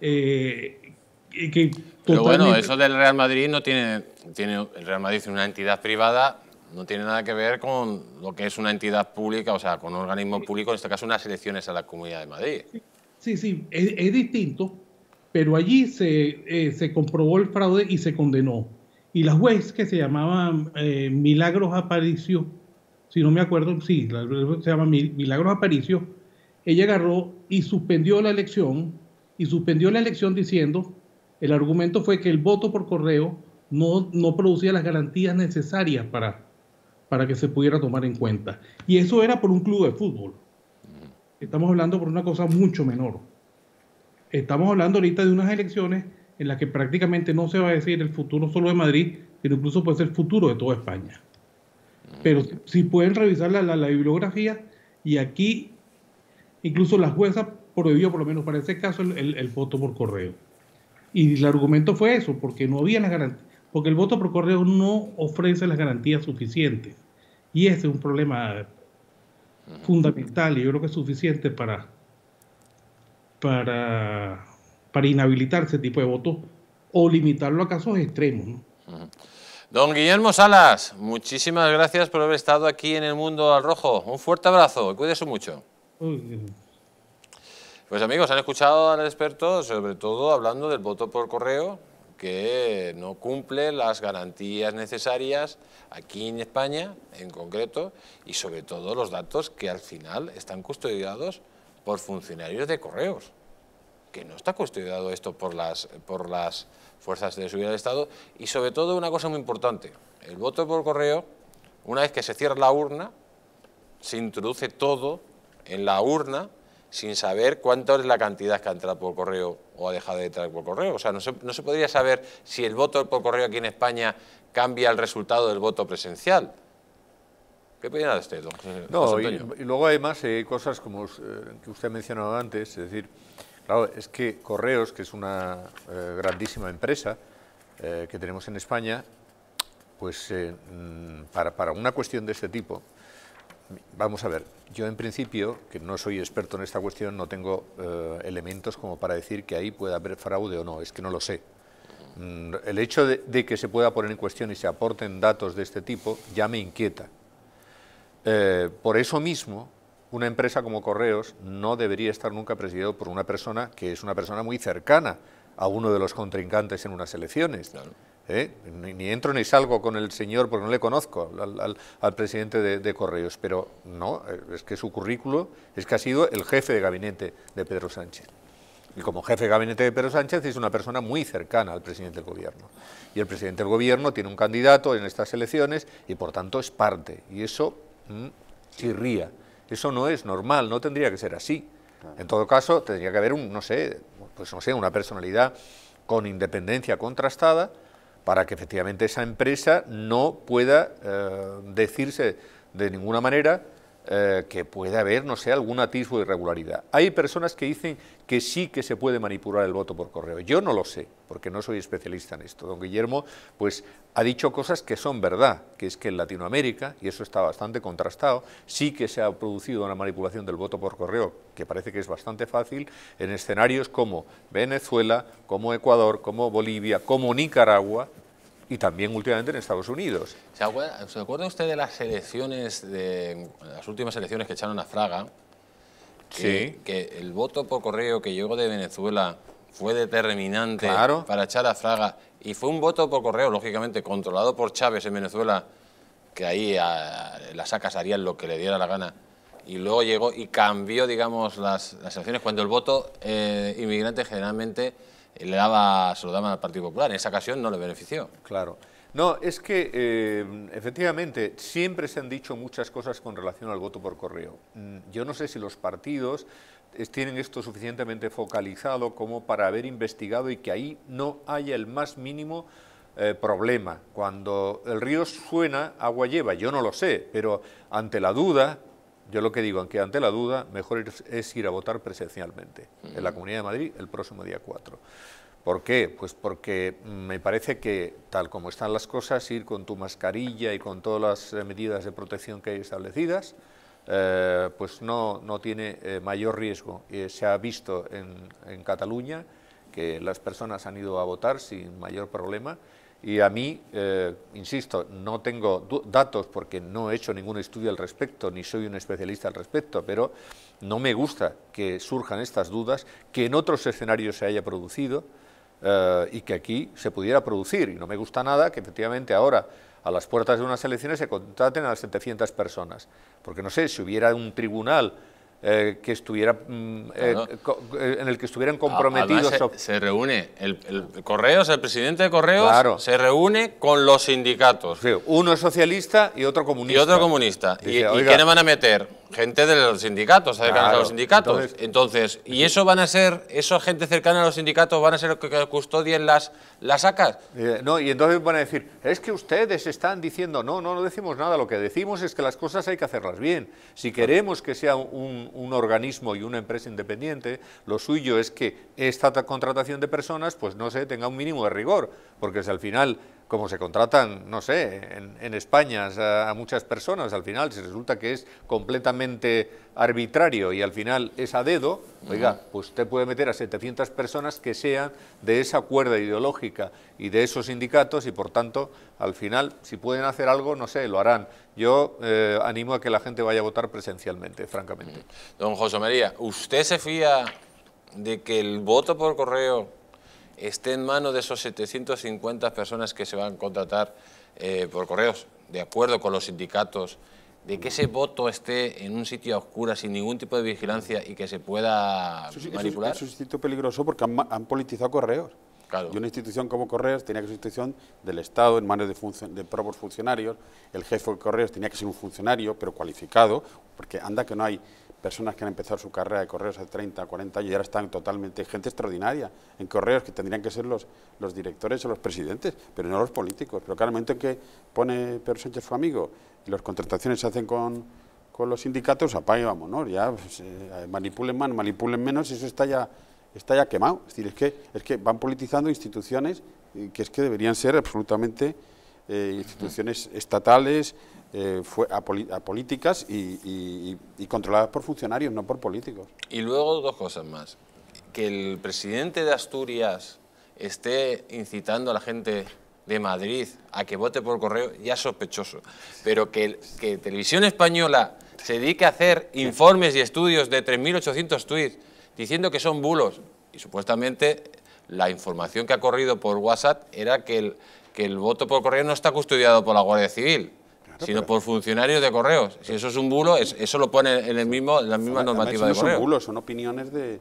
eh, que... Pero bueno, eso del Real Madrid no tiene, tiene, el Real Madrid es una entidad privada no tiene nada que ver con lo que es una entidad pública, o sea, con un organismo público, en este caso unas elecciones a la Comunidad de Madrid. Sí, sí, es, distinto, pero allí eh, se, comprobó el fraude y se condenó. Y la juez que se llamaba eh, Milagros Aparicio, si no me acuerdo, sí, se llama Milagros Aparicio, ella agarró y suspendió la elección, y suspendió la elección diciendo, el argumento fue que el voto por correo no, no producía las garantías necesarias para, para que se pudiera tomar en cuenta. Y eso era por un club de fútbol. Estamos hablando por una cosa mucho menor. Estamos hablando ahorita de unas elecciones en las que prácticamente no se va a decir el futuro solo de Madrid, sino incluso puede ser el futuro de toda España. Pero si pueden revisar la, bibliografía, y aquí incluso la jueza prohibió, por lo menos para ese caso, el, el voto por correo. Y el argumento fue eso, porque no había las garantías, porque el voto por correo no ofrece las garantías suficientes. Y ese es un problema fundamental y yo creo que es suficiente para, para, para inhabilitar ese tipo de voto o limitarlo a casos extremos. Don Guillermo Salas, muchísimas gracias por haber estado aquí en el Mundo al Rojo. Un fuerte abrazo, cuídese mucho. Pues amigos, han escuchado al experto, sobre todo hablando del voto por correo, que no cumple las garantías necesarias aquí en España, en concreto, y sobre todo los datos que al final están custodiados por funcionarios de correos, que no está custodiado esto por las, por las fuerzas de seguridad del Estado, y sobre todo una cosa muy importante, el voto por correo, una vez que se cierra la urna, se introduce todo en la urna, sin saber cuánto es la cantidad que ha entrado por correo o ha dejado de entrar por correo. O sea, no se, podría saber si el voto por correo aquí en España cambia el resultado del voto presencial. ¿Qué opina usted, don No, y, luego además hay eh, cosas como eh, que usted ha mencionado antes, es decir, claro, es que Correos, que es una eh, grandísima empresa que tenemos en España, pues mm, para, para una cuestión de este tipo, Vamos a ver, yo en principio, que no soy experto en esta cuestión, no tengo eh, elementos como para decir que ahí pueda haber fraude o no, es que no lo sé. Mm, el hecho de, que se pueda poner en cuestión y se aporten datos de este tipo ya me inquieta. Eh, por eso mismo, una empresa como Correos no debería estar nunca presidido por una persona que es una persona muy cercana a uno de los contrincantes en unas elecciones. ¿eh? ni, entro ni salgo con el señor porque no le conozco al, presidente de, Correos, pero no, eh, es que su currículo es que ha sido el jefe de gabinete de Pedro Sánchez. Y como jefe de gabinete de Pedro Sánchez es una persona muy cercana al presidente del gobierno. Y el presidente del gobierno tiene un candidato en estas elecciones y por tanto es parte. Y eso mm, chirría. Eso no es normal, no tendría que ser así. En todo caso, tendría que haber un, no sé, pues no sé, una personalidad con independencia contrastada para que efectivamente esa empresa no pueda eh, decirse de ninguna manera eh, que puede haber, no sé, algún atisbo de irregularidad. Hay personas que dicen que sí que se puede manipular el voto por correo. Yo no lo sé, porque no soy especialista en esto. Don Guillermo, pues, ha dicho cosas que son verdad, que es que en Latinoamérica, y eso está bastante contrastado, sí que se ha producido una manipulación del voto por correo, que parece que es bastante fácil, en escenarios como Venezuela, como Ecuador, como Bolivia, como Nicaragua, y también últimamente en Estados Unidos. ¿Se acuerda, usted de las elecciones, de las últimas elecciones que echaron a Fraga? Que, sí. que el voto por correo que llegó de Venezuela fue determinante claro. para echar a Fraga y fue un voto por correo, lógicamente, controlado por Chávez en Venezuela, que ahí las sacas harían lo que le diera la gana. Y luego llegó y cambió, digamos, las, las elecciones, cuando el voto eh, inmigrante generalmente le daba, se lo daban al Partido Popular. En esa ocasión no le benefició. Claro. No, es que eh, efectivamente siempre se han dicho muchas cosas con relación al voto por correo. Mm, yo no sé si los partidos eh, tienen esto suficientemente focalizado como para haber investigado y que ahí no haya el más mínimo eh, problema. Cuando el río suena, agua lleva. Yo no lo sé, pero ante la duda yo lo que digo, aunque ante la duda, mejor es ir a votar presencialmente, en la mm. Comunidad de Madrid el próximo día 4. ¿Por qué? Pues porque me parece que, tal como están las cosas, ir con tu mascarilla y con todas las eh, medidas de protección que hay establecidas, eh, pues no, tiene eh, mayor riesgo. se ha visto en, en Cataluña que las personas han ido a votar sin mayor problema y a mí, eh, insisto, no tengo datos porque no he hecho ningún estudio al respecto, ni soy un especialista al respecto, pero no me gusta que surjan estas dudas, que en otros escenarios se haya producido eh, y que aquí se pudiera producir. Y no me gusta nada que efectivamente ahora a las puertas de unas elecciones se contraten a las 700 personas. Porque no sé, si hubiera un tribunal eh, que estuviera mm, eh, eh, en el que estuvieran comprometidos. se, reúne el, Correos, el presidente de Correos, se reúne con los sindicatos. uno es socialista y otro comunista. Y otro comunista. y, ¿Y quiénes van a meter? gente de los sindicatos, cercana a los sindicatos. Entonces, ¿y eso van a ser, esos gente cercana a los sindicatos van a ser los que, custodien las, las sacas? Eh, no, y entonces van a decir, es que ustedes están diciendo, no, no, no decimos nada, lo que decimos es que las cosas hay que hacerlas bien. Si queremos que sea un, organismo y una empresa independiente, lo suyo es que esta contratación de personas, pues no se sé, tenga un mínimo de rigor, porque si al final como se contratan, no sé, en, España a, muchas personas, al final, si resulta que es completamente arbitrario y al final es a dedo, oiga, pues usted puede meter a 700 personas que sean de esa cuerda ideológica y de esos sindicatos y por tanto, al final, si pueden hacer algo, no sé, lo harán. Yo eh, animo a que la gente vaya a votar presencialmente, francamente. Don José María, ¿usted se fía de que el voto por correo esté en manos de esos 750 personas que se van a contratar eh, por correos, de acuerdo con los sindicatos, de que ese voto esté en un sitio oscuro, oscura, sin ningún tipo de vigilancia y que se pueda manipular? Eso, es un sitio peligroso porque han, politizado correos. Claro. Y una institución como Correos tenía que ser institución del Estado, en manos de, de, propios funcionarios. El jefe de Correos tenía que ser un funcionario, pero cualificado, porque anda que no hay personas que han empezado su carrera de correos hace 30, 40 años y ahora están totalmente, gente extraordinaria en correos que tendrían que ser los, los directores o los presidentes, pero no los políticos. Pero claramente momento en que pone Pedro Sánchez su amigo y las contrataciones se hacen con, con los sindicatos, apague, vámonos, ya pues, eh, manipulen más, manipulen menos, eso está ya, está ya quemado. Es decir, es que, es que van politizando instituciones eh, que es que deberían ser absolutamente eh, instituciones estatales, eh, fue a, políticas y, controladas por funcionarios, no por políticos. Y luego dos cosas más. Que el presidente de Asturias esté incitando a la gente de Madrid a que vote por correo, ya sospechoso. Pero que, que Televisión Española se dedique a hacer informes y estudios de 3.800 tweets diciendo que son bulos y supuestamente la información que ha corrido por WhatsApp era que el, que el voto por correo no está custodiado por la Guardia Civil, sino por funcionarios de correos. Si eso es un bulo, eso lo pone en, el mismo, en la misma normativa de correo. No son bulos, son opiniones de,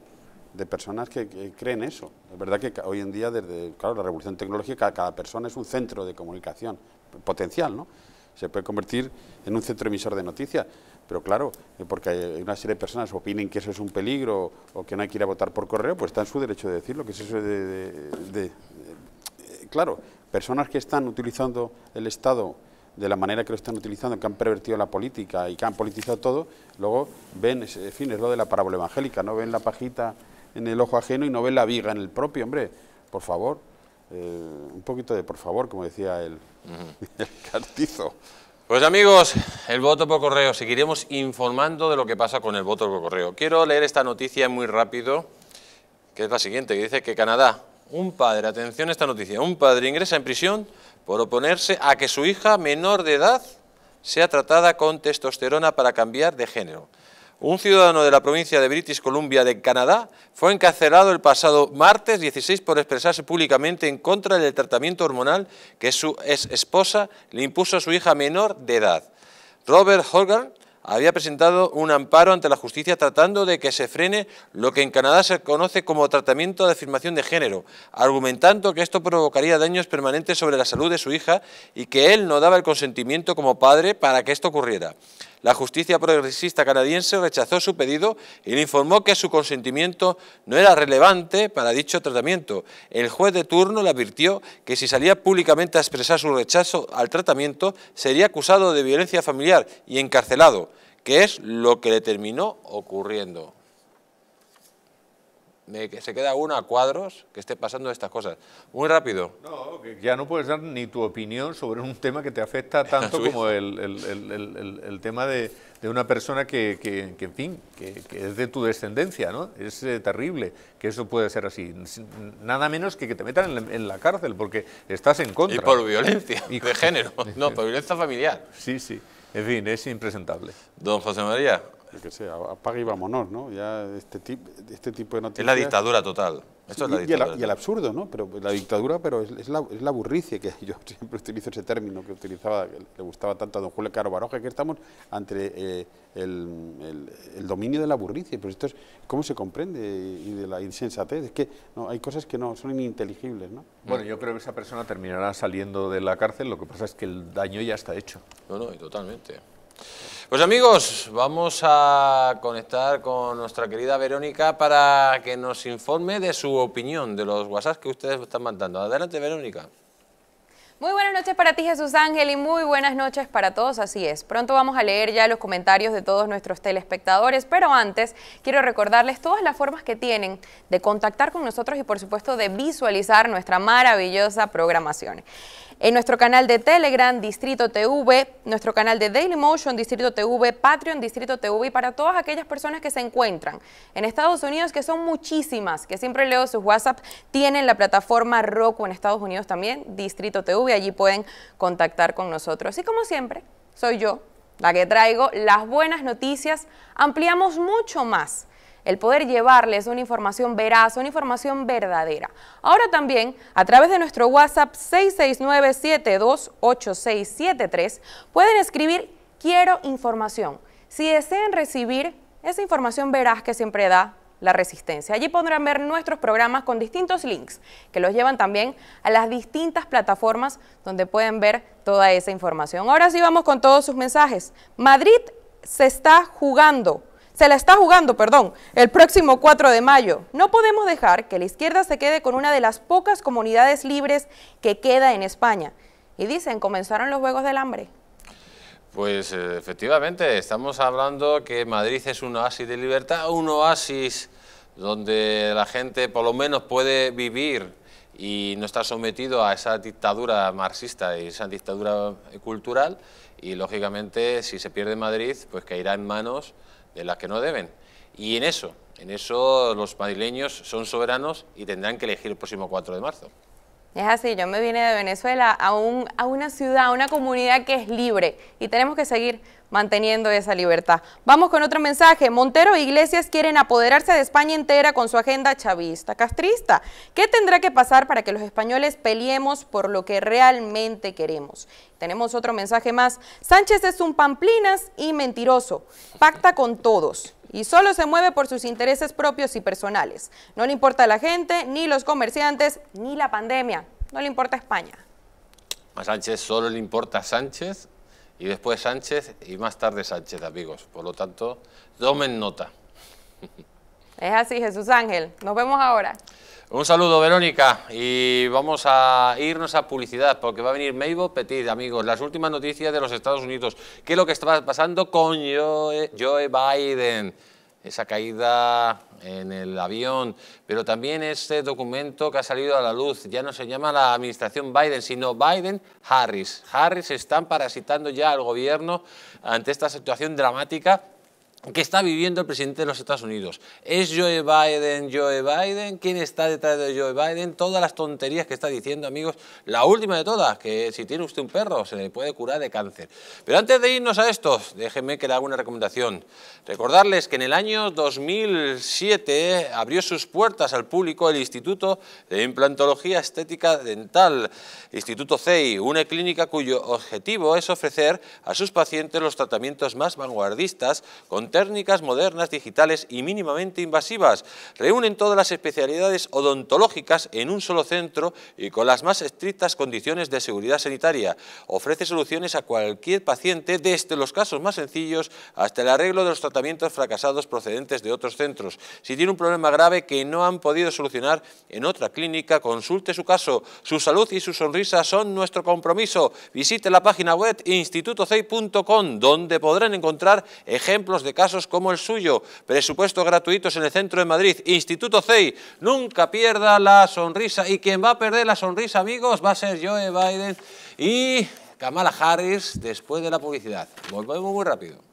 personas que, creen eso. Es verdad que hoy en día, desde claro, la revolución tecnológica, cada persona es un centro de comunicación potencial, ¿no? Se puede convertir en un centro emisor de noticias, pero claro, eh, porque hay una serie de personas que opinen que eso es un peligro o que no hay que ir a votar por correo, pues está en su derecho de decirlo, que es eso de eh, claro, personas que están utilizando el Estado de la manera que lo están utilizando, que han pervertido la política y que han politizado todo, luego ven, en fin, es lo de la parábola evangélica, no ven la pajita en el ojo ajeno y no ven la viga en el propio, hombre, por favor, eh, un poquito de por favor, como decía el, el cartizo. Pues amigos, el voto por correo, seguiremos informando de lo que pasa con el voto por correo. Quiero leer esta noticia muy rápido, que es la siguiente, que dice que Canadá un padre, atención a esta noticia, un padre ingresa en prisión por oponerse a que su hija menor de edad sea tratada con testosterona para cambiar de género. Un ciudadano de la provincia de British Columbia de Canadá fue encarcelado el pasado martes 16 por expresarse públicamente en contra del tratamiento hormonal que su ex esposa le impuso a su hija menor de edad. Robert Holger había presentado un amparo ante la justicia tratando de que se frene lo que en Canadá se conoce como tratamiento de afirmación de género, argumentando que esto provocaría daños permanentes sobre la salud de su hija y que él no daba el consentimiento como padre para que esto ocurriera la justicia progresista canadiense rechazó su pedido y le informó que su consentimiento no era relevante para dicho tratamiento. El juez de turno le advirtió que si salía públicamente a expresar su rechazo al tratamiento, sería acusado de violencia familiar y encarcelado, que es lo que le terminó ocurriendo me, que se queda uno a cuadros que esté pasando estas cosas. Muy rápido. No, que ya no puedes dar ni tu opinión sobre un tema que te afecta tanto como el, tema de, una persona que, en fin, que, es de tu descendencia, ¿no? Es eh, terrible que eso pueda ser así. Nada menos que que te metan en, la, cárcel porque estás en contra. Y por violencia y... de género, no, por violencia familiar. Sí, sí. En fin, es impresentable. Don José María, que sea, apague y vámonos, ¿no? Ya este, tip, este tipo de noticias... Es la dictadura total. Y, el, absurdo, ¿no? Pero la dictadura, pero es, la, es, la, que yo siempre utilizo ese término que utilizaba, que le gustaba tanto a don Julio Caro Baroja, que estamos ante eh, el, el, dominio de la burricie. Pero esto es, ¿cómo se comprende? Y de la insensatez. Es que no, hay cosas que no son ininteligibles, ¿no? Bueno, yo creo que esa persona terminará saliendo de la cárcel, lo que pasa es que el daño ya está hecho. No, no, y totalmente. Pues amigos, vamos a conectar con nuestra querida Verónica para que nos informe de su opinión de los WhatsApp que ustedes están mandando. Adelante Verónica. Muy buenas noches para ti Jesús Ángel y muy buenas noches para todos, así es. Pronto vamos a leer ya los comentarios de todos nuestros telespectadores, pero antes quiero recordarles todas las formas que tienen de contactar con nosotros y por supuesto de visualizar nuestra maravillosa programación en nuestro canal de Telegram, Distrito TV, nuestro canal de Daily Motion Distrito TV, Patreon, Distrito TV y para todas aquellas personas que se encuentran en Estados Unidos, que son muchísimas, que siempre leo sus WhatsApp, tienen la plataforma Roku en Estados Unidos también, Distrito TV, allí pueden contactar con nosotros. Y como siempre, soy yo, la que traigo las buenas noticias, ampliamos mucho más el poder llevarles una información veraz, una información verdadera. Ahora también, a través de nuestro WhatsApp 669-728673, pueden escribir quiero información. Si desean recibir esa información veraz que siempre da la resistencia. Allí podrán ver nuestros programas con distintos links que los llevan también a las distintas plataformas donde pueden ver toda esa información. Ahora sí vamos con todos sus mensajes. Madrid se está jugando se la está jugando, perdón, el próximo 4 de mayo. No podemos dejar que la izquierda se quede con una de las pocas comunidades libres que queda en España. Y dicen, comenzaron los Juegos del Hambre. Pues eh, efectivamente, estamos hablando que Madrid es un oasis de libertad, un oasis donde la gente por lo menos puede vivir y no está sometido a esa dictadura marxista y esa dictadura cultural y lógicamente si se pierde Madrid pues caerá en manos de las que no deben. Y en eso, en eso los madrileños son soberanos y tendrán que elegir el próximo 4 de marzo. Es así, yo me vine de Venezuela a, a una ciudad, a una comunidad que es libre y tenemos que seguir manteniendo esa libertad. Vamos con otro mensaje. Montero e Iglesias quieren apoderarse de España entera con su agenda chavista, castrista. ¿Qué tendrá que pasar para que los españoles peleemos por lo que realmente queremos? Tenemos otro mensaje más. Sánchez es un pamplinas y mentiroso. Pacta con todos y solo se mueve por sus intereses propios y personales. No le importa la gente, ni los comerciantes, ni la pandemia. No le importa España. A Sánchez solo le importa Sánchez y después Sánchez y más tarde Sánchez, amigos. Por lo tanto, tomen nota. Es así, Jesús Ángel. Nos vemos ahora. Un saludo, Verónica, y vamos a irnos a publicidad, porque va a venir Meibo Petit, amigos, las últimas noticias de los Estados Unidos. ¿Qué es lo que está pasando con Joe, Joe Biden? esa caída en el avión, pero también este documento que ha salido a la luz, ya no se llama la administración Biden, sino Biden-Harris. Harris están parasitando ya al gobierno ante esta situación dramática que está viviendo el presidente de los Estados Unidos. ¿Es Joe Biden, Joe Biden? ¿Quién está detrás de Joe Biden? Todas las tonterías que está diciendo, amigos. La última de todas, que si tiene usted un perro, se le puede curar de cáncer. Pero antes de irnos a esto, déjenme que le haga una recomendación. Recordarles que en el año 2007 abrió sus puertas al público el Instituto de Implantología Estética Dental, Instituto CEI, una clínica cuyo objetivo es ofrecer a sus pacientes los tratamientos más vanguardistas con técnicas modernas, digitales y mínimamente invasivas. Reúnen todas las especialidades odontológicas en un solo centro y con las más estrictas condiciones de seguridad sanitaria. Ofrece soluciones a cualquier paciente desde los casos más sencillos hasta el arreglo de los tratamientos fracasados procedentes de otros centros. Si tiene un problema grave que no han podido solucionar en otra clínica, consulte su caso. Su salud y su sonrisa son nuestro compromiso. Visite la página web institutocei.com donde podrán encontrar ejemplos de casos casos como el suyo. Presupuestos gratuitos en el centro de Madrid. Instituto CEI, nunca pierda la sonrisa. Y quien va a perder la sonrisa, amigos, va a ser Joe Biden y Kamala Harris después de la publicidad. Volvemos muy rápido.